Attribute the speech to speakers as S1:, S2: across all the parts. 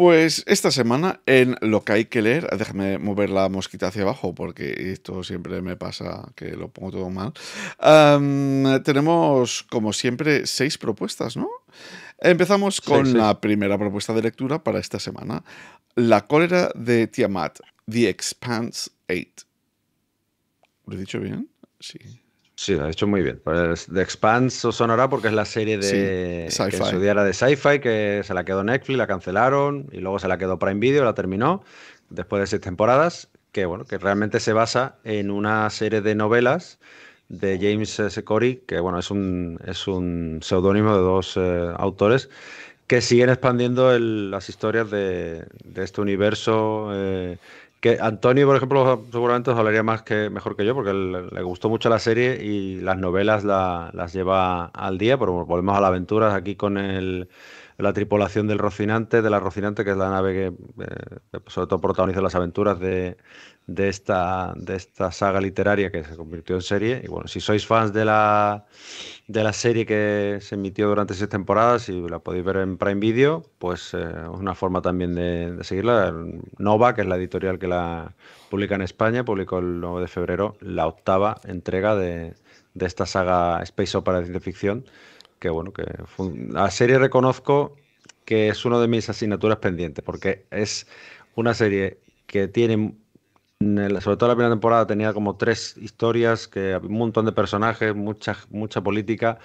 S1: Pues esta semana en lo que hay que leer, déjame mover la mosquita hacia abajo porque esto siempre me pasa que lo pongo todo mal. tenemos como siempre seis propuestas, ¿no? Empezamos con la primera propuesta de lectura para esta semana, La cólera de Tiamat, The Expanse 8. ¿Lo he dicho bien? Sí. Sí, lo ha hecho muy bien. Pues, The Expanse o porque es la serie de de
S2: sci-fi, que se la quedó Netflix, la cancelaron y luego se la quedó Prime Video, la terminó después de seis temporadas, que bueno, que realmente se basa en una serie de novelas de James S. Corey, que bueno, es un, es un seudónimo de dos eh, autores que siguen expandiendo las historias de, este universo eh, que Antonio, por ejemplo, seguramente os hablaría más que mejor que yo, porque le, gustó mucho la serie y las novelas las lleva al día, pero volvemos a las aventuras aquí con el la tripulación del Rocinante, de la Rocinante, que es la nave que eh, sobre todo protagoniza las aventuras de, esta, saga literaria que se convirtió en serie. Y bueno, si sois fans de la, serie que se emitió durante seis temporadas y la podéis ver en Prime Video, pues eh, es una forma también de, seguirla. Nova, que es la editorial que la publica en España, publicó el 9 de febrero la octava entrega de, de esta saga Space Opera de ciencia ficción que bueno, que la serie reconozco que es una de mis asignaturas pendientes, porque es una serie que tiene, sobre todo la primera temporada, tenía como tres historias, que un montón de personajes, mucha, mucha política,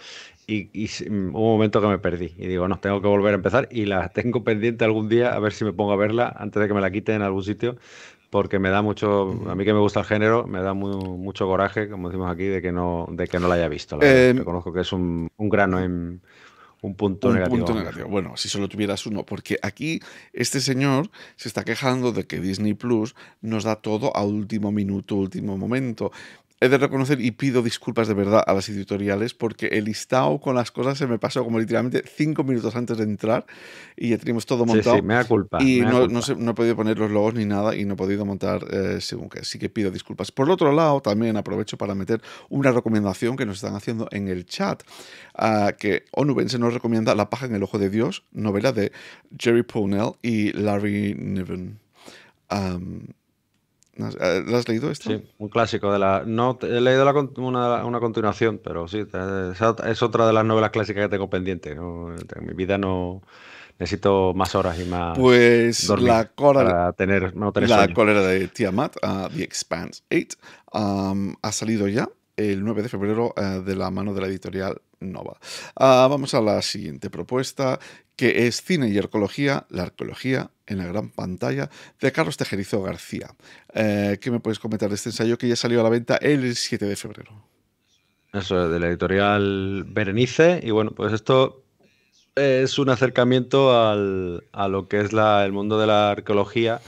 S2: y, y un momento que me perdí. Y digo, no, tengo que volver a empezar, y la tengo pendiente algún día, a ver si me pongo a verla antes de que me la quiten en algún sitio, porque me da mucho, a mí que me gusta el género, me da mucho coraje, como decimos aquí, de que no, de que no la haya visto. La
S1: Reconozco em, que es un, grano en un punto un Punto negativo. Bueno, si solo tuvieras uno, porque aquí este señor se está quejando de que Disney Plus nos da todo a último minuto, último momento he de reconocer y pido disculpas de verdad a las editoriales porque el listado con las cosas se me pasó como literalmente cinco minutos antes de entrar y ya teníamos todo montado. Sí, sí me da culpa. Y no, he podido poner los logos ni nada y no he podido montar eh, según qué Así que pido disculpas. Por otro lado, también aprovecho para meter una recomendación que nos están haciendo en el chat, uh, que Onubense nos recomienda La paja en el ojo de Dios, novela de Jerry Pownell y Larry Niven. Eh, ¿La has leído esto? Sí,
S2: un clásico de la. No, he leído una, continuación, pero sí, es, otra de las novelas clásicas que tengo pendiente. En mi vida no. Necesito más horas y más. Pues la cólera.
S1: tener, no la cólera de Tiamat, Matt, uh, The Expanse 8, um, ha salido ya el 9 de febrero uh, de la mano de la editorial Nova. Uh, vamos a la siguiente propuesta, que es Cine y Arqueología, la arqueología en la gran pantalla, de Carlos Tejerizo García. Eh, ¿Qué me puedes comentar de este ensayo que ya salió a la venta el 7 de febrero?
S2: Eso es, de la editorial Berenice. Y bueno, pues esto es un acercamiento al, a lo que es el mundo de la arqueología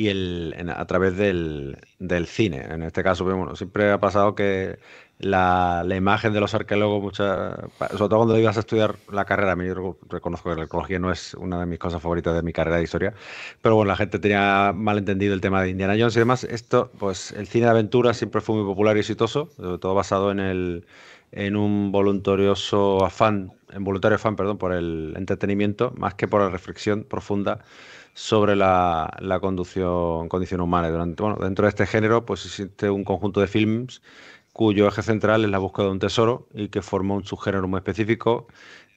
S2: y el, a través del, cine. En este caso, pues, bueno, siempre ha pasado que la, imagen de los arqueólogos, mucha, sobre todo cuando ibas a estudiar la carrera, yo reconozco que la arqueología no es una de mis cosas favoritas de mi carrera de historia, pero bueno, la gente tenía mal entendido el tema de Indiana Jones y demás. Esto, pues el cine de aventura siempre fue muy popular y exitoso, sobre todo basado en el en un voluntarioso afán, en voluntario afán, perdón, por el entretenimiento, más que por la reflexión profunda sobre la, conducción, condición humana. Durante, dentro de este género, pues existe un conjunto de films cuyo eje central es la búsqueda de un tesoro y que forma un subgénero muy específico,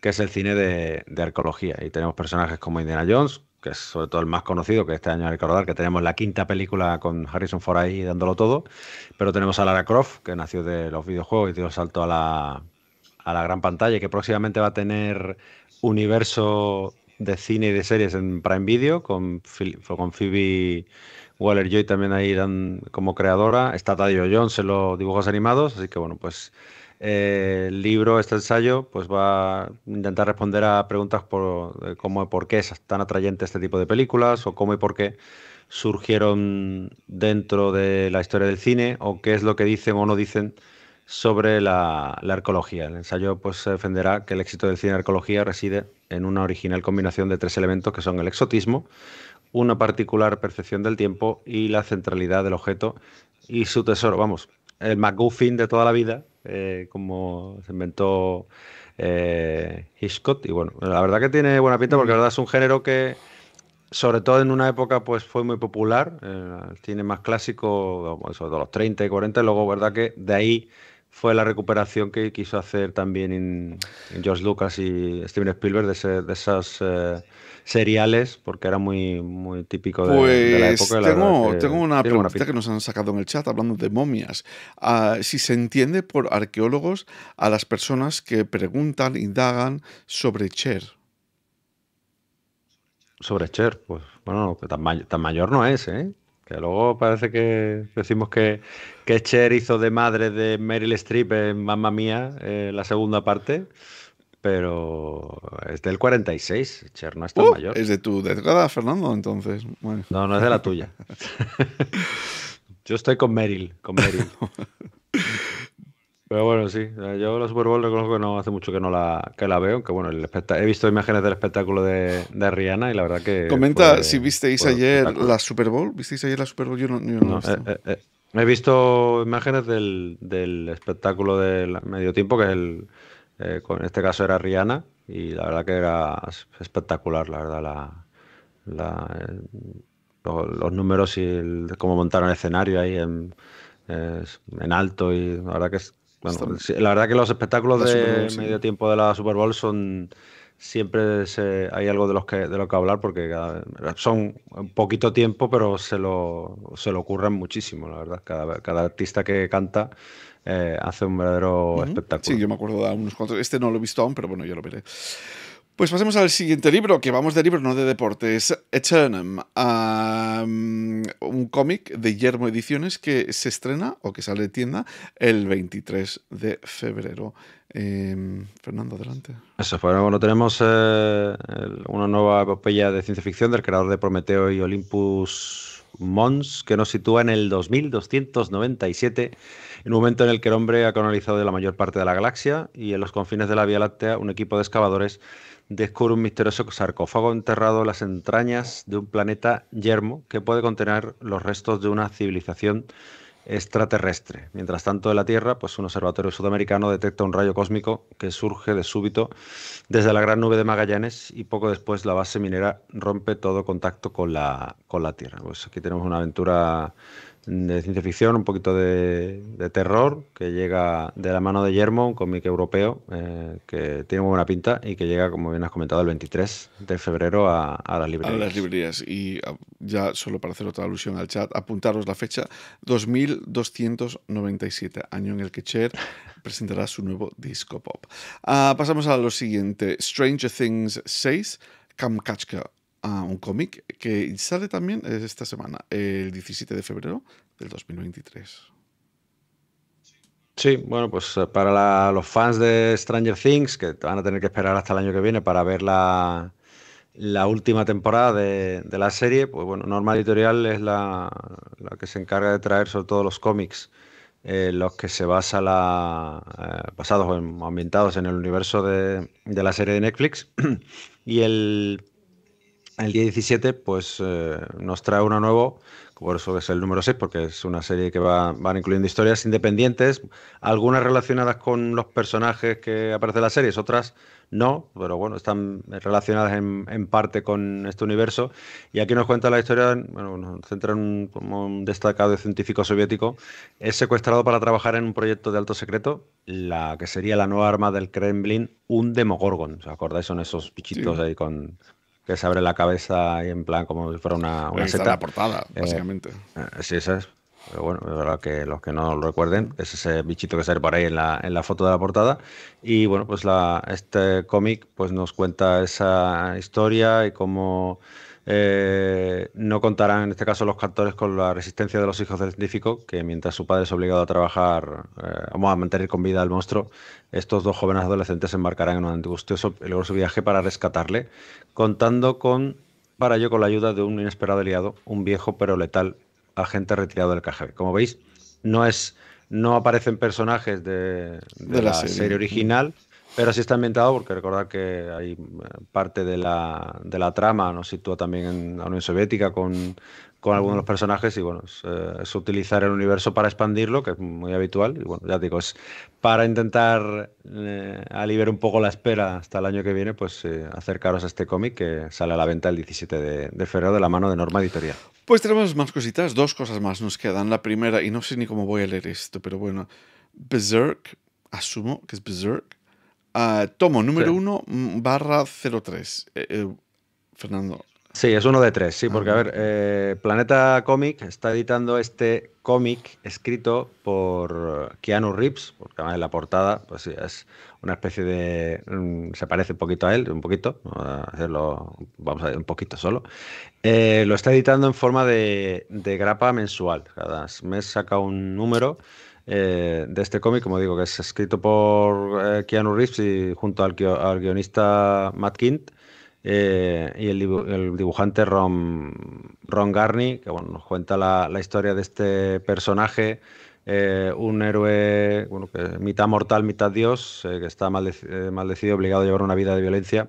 S2: que es el cine de, arqueología. Y tenemos personajes como Indiana Jones, que es sobre todo el más conocido, que este año hay que recordar que tenemos la quinta película con Harrison Ford ahí dándolo todo, pero tenemos a Lara Croft, que nació de los videojuegos y dio salto a la, a la gran pantalla, y que próximamente va a tener universo de cine y de series en Prime Video, con, con Phoebe Waller-Joy también ahí dan, como creadora. Está Tadio Jones en los dibujos animados, así que bueno, pues eh, el libro, este ensayo, pues va a intentar responder a preguntas por cómo y por qué es tan atrayente este tipo de películas, o cómo y por qué surgieron dentro de la historia del cine, o qué es lo que dicen o no dicen sobre la, arqueología. El ensayo pues, defenderá que el éxito del cine de arqueología reside en una original combinación de tres elementos que son el exotismo, una particular percepción del tiempo y la centralidad del objeto y su tesoro. Vamos, el MacGuffin de toda la vida, eh, como se inventó eh, Hitchcock. Y bueno, la verdad que tiene buena pinta porque la verdad es un género que, sobre todo en una época, pues fue muy popular. Eh, el cine más clásico, sobre todo los 30 y 40, luego, verdad que de ahí fue la recuperación que quiso hacer también George Lucas y Steven Spielberg de, esas eh, seriales, porque era muy, muy típico de, la pues época. La tengo, tengo, una pregunta que
S1: nos han sacado en el chat hablando de momias. Ah, si se entiende por arqueólogos a las personas que preguntan, indagan sobre Cher. Sobre Cher, pues bueno, tan,
S2: tan mayor no es, ¿eh? Que luego parece que decimos que, Cher hizo de madre de Meryl Streep en Mamma Mía, eh, la segunda parte, pero es del 46. Cher no es tan uh, mayor. Es de tu
S1: década, Fernando, entonces. No, no es de la
S2: tuya.
S1: Yo estoy con Meryl, con Meryl.
S2: Pero bueno, sí, eh, yo la Super Bowl reconozco que no hace mucho que no la, que la veo, aunque bueno, he visto imágenes del espectáculo de, de Rihanna y la verdad que... Comenta si
S1: visteis ayer la Super Bowl, ¿visteis ayer la Super Bowl? Yo no, no, eh, eh, he, visto. imágenes
S2: del, espectáculo del medio tiempo, que es el, en este caso era Rihanna, y la verdad que era espectacular, la verdad, la, los, números y cómo montaron el escenario ahí en, alto, y la verdad que es la verdad que los espectáculos de medio tiempo de la Super Bowl son siempre hay algo de los que de lo que hablar porque son un poquito tiempo pero se lo se lo ocurren muchísimo la verdad cada, cada artista que canta
S1: eh, hace un verdadero espectáculo sí yo me acuerdo de unos cuantos este no lo he visto aún pero bueno yo lo veré pues pasemos al siguiente libro, que vamos de libro, no de deportes. Eternum, un cómic de Yermo Ediciones que se estrena o que sale de tienda el 23 de febrero. Em, Fernando, adelante.
S2: Eso Bueno, pues tenemos eh, una nueva epopeya de ciencia ficción del creador de Prometeo y Olympus Mons, que nos sitúa en el 2297, en un momento en el que el hombre ha colonizado de la mayor parte de la galaxia y en los confines de la Vía Láctea un equipo de excavadores descubre un misterioso sarcófago enterrado en las entrañas de un planeta yermo que puede contener los restos de una civilización extraterrestre. Mientras tanto, en la Tierra, pues un observatorio sudamericano detecta un rayo cósmico que surge de súbito desde la gran nube de Magallanes y poco después la base minera rompe todo contacto con la, con la Tierra. Pues aquí tenemos una aventura de ciencia ficción, un poquito de, terror, que llega de la mano de Yermo, un cómic europeo eh, que tiene muy buena pinta y que llega, como bien has comentado, el 23 de febrero a, las librerías. A las
S1: librerías. Y ah, ya solo para hacer otra alusión al chat, apuntaros la fecha, 2297, año en el que Cher presentará su nuevo disco pop. Ah, pasamos a lo siguiente, Stranger Things 6, Kamkachka a un cómic que sale también esta semana, el 17 de febrero del 2023.
S2: Sí, bueno, pues eh, para los fans de Stranger Things, que van a tener que esperar hasta el año que viene para ver la, la última temporada de, la serie, pues bueno, Norma Editorial es la, que se encarga de traer sobre todo los cómics, eh, los que se basa la, eh, basados o ambientados en el universo de, de la serie de Netflix. y el el día 17 pues, eh, nos trae uno nuevo, por eso es el número 6, porque es una serie que va, van incluyendo historias independientes, algunas relacionadas con los personajes que aparecen en las series, otras no, pero bueno, están relacionadas en, parte con este universo. Y aquí nos cuenta la historia, bueno, nos centra en un, destacado científico soviético, es secuestrado para trabajar en un proyecto de alto secreto, la que sería la nueva arma del Kremlin, un demogorgon. ¿Os acordáis? Son esos bichitos ahí con que se abre la cabeza y en plan como si fuera una, una seta. la portada, eh, básicamente. Eh, sí, esa es. Pero bueno, es verdad que los que no lo recuerden, es ese bichito que sale por ahí en la, en la foto de la portada. Y bueno, pues la, este cómic pues nos cuenta esa historia y cómo eh, no contarán en este caso los cantores con la resistencia de los hijos del científico, que mientras su padre es obligado a trabajar, eh, vamos a mantener con vida al monstruo, estos dos jóvenes adolescentes embarcarán en un angustioso viaje para rescatarle, contando con, para ello con la ayuda de un inesperado aliado, un viejo pero letal agente retirado del KGB. Como veis, no es no aparecen personajes de, la, serie, original, pero sí está ambientado porque recordad que hay eh, parte de la, de la trama nos sitúa también en la Unión Soviética con, con algunos de los personajes y bueno, eh, es, utilizar el universo para expandirlo, que es muy habitual. Y bueno, ya digo, es para intentar eh, aliviar un poco la espera hasta el año que viene, pues
S1: acercaros a este
S2: cómic que sale a la venta el 17 de, de febrero de la mano de Norma Editorial.
S1: Pues tenemos más cositas, dos cosas más nos quedan. La primera, y no sé ni cómo voy a leer esto, pero bueno, Berserk, asumo que es Berserk Ah, tomo número 1 mm, barra 03. Eh, eh, Fernando. Sí, es uno de tres, sí, ah, porque a ver, eh,
S2: Planeta Comic está editando este cómic escrito por Keanu Reeves, porque además en la portada pues es una especie de... Mm, se parece un poquito a él, un poquito, vamos a ver, un poquito solo. lo está editando en forma de, de grapa mensual, cada mes saca un número eh, de este cómic, como digo, que es escrito por eh, Keanu Reeves y junto al, guionista Matt Kint. Eh, y el, dibujante Ron, Ron Garney, que bueno, nos cuenta la, historia de este personaje, un héroe bueno, que mitad mortal, mitad dios, que está maldecido, obligado a llevar una vida de violencia,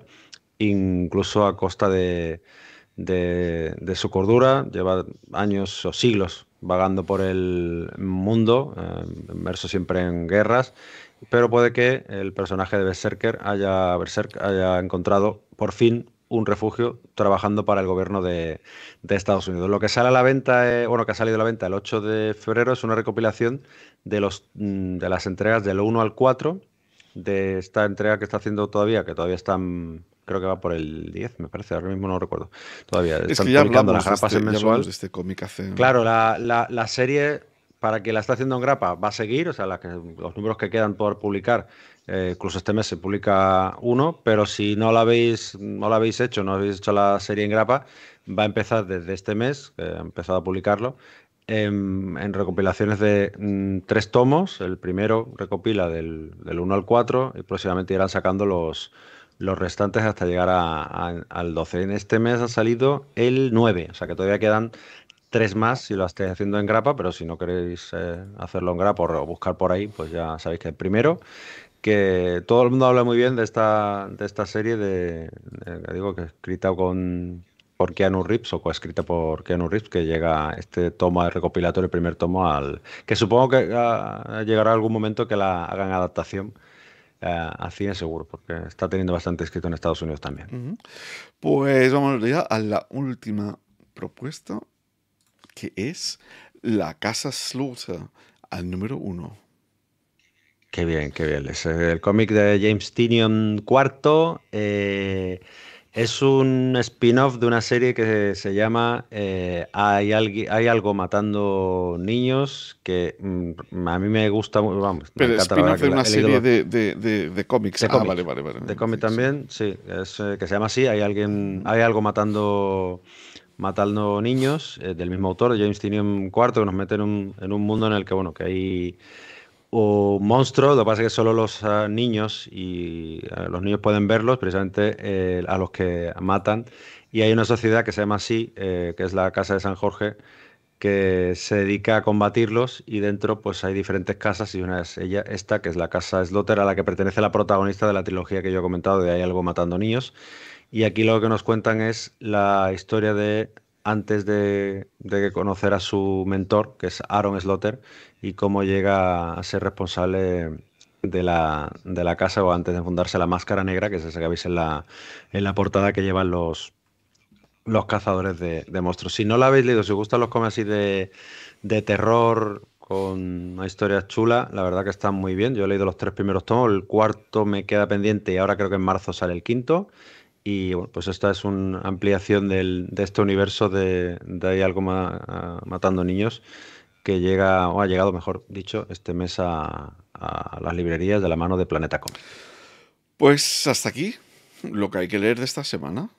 S2: incluso a costa de su cordura. Lleva años o siglos vagando por el mundo, eh, inmerso siempre en guerras, pero puede que el personaje de Berserker haya, Berserk haya encontrado por fin un refugio trabajando para el gobierno de, Estados Unidos. Lo que sale a la venta, eh, bueno, que ha salido a la venta el 8 de febrero es una recopilación de, los, mm, de las entregas del 1 al 4 de esta entrega que está haciendo todavía, que todavía están creo que va por el 10, me parece, ahora mismo no recuerdo. Todavía es publicando las grapas este- De este
S1: cómic hace... Claro,
S2: la, serie, para que la está haciendo en grapa, va a seguir, o sea, los números que quedan por publicar, eh, incluso este mes se publica uno, pero si no la habéis, no la habéis hecho, no habéis hecho la serie en grapa, va a empezar desde este mes, que ha empezado a publicarlo, en, recopilaciones de mm, tres tomos. El primero recopila del, del 1 al 4 y próximamente irán sacando los, los restantes hasta llegar al 12. En este mes ha salido el 9, o sea que todavía quedan tres más si lo estáis haciendo en grapa, pero si no queréis eh, hacerlo en grapa o buscar por ahí, pues ya sabéis que el primero que todo el mundo habla muy bien de esta, de esta serie de, digo que escrita con, por Keanu Reeves o coescrita por Keanu Reeves que llega este tomo de recopilatorio, el primer tomo al que supongo que ah, llegará algún momento que la hagan adaptación eh, así es seguro, porque está teniendo bastante escrito
S1: en Estados Unidos también. Pues vamos ya a la última propuesta, que es La Casa Slaughter, al número uno.
S2: Qué bien, qué bien. Es el cómic de James Tinion cuarto Eh, es un spin-off de una serie que se llama eh, hay, alguien, hay algo matando niños, que mm, a mí me gusta
S1: muy vamos, Pero spin-off de una serie de, de, de, ah, cómics. vale, vale, vale.
S2: De cómic también, sí. Eh, que se llama así, hay, alguien, hay algo matando, matando niños, eh, del mismo autor, James Tinium cuarto que nos mete en un, en un mundo en el que, bueno, que hay o monstruos, lo que pasa es que solo los ah, niños y ah, los niños pueden verlos, precisamente eh, a los que matan. Y hay una sociedad que se llama así, eh, que es la Casa de San Jorge, que se dedica a combatirlos y dentro pues hay diferentes casas y una es ella, esta, que es la casa Slotter, a la que pertenece la protagonista de la trilogía que yo he comentado, de Hay algo matando niños. Y aquí lo que nos cuentan es la historia de antes de, conocer a su mentor, que es Aaron Slotter, y cómo llega a ser responsable de la, casa o antes de fundarse la máscara negra, que es esa que veis en la, en la portada que llevan los, los cazadores de, monstruos. Si no la habéis leído, si os gustan los cómics así de, de terror con una historia chula, la verdad que están muy bien. Yo he leído los tres primeros tomos, el cuarto me queda pendiente y ahora creo que en marzo sale el quinto. Y bueno, pues esta es una ampliación de este universo de, Hay algo matando niños que llega, o ha llegado, mejor dicho, este mes a,
S1: las librerías de la mano de Planeta Com. Pues hasta aquí lo que hay que leer de esta semana.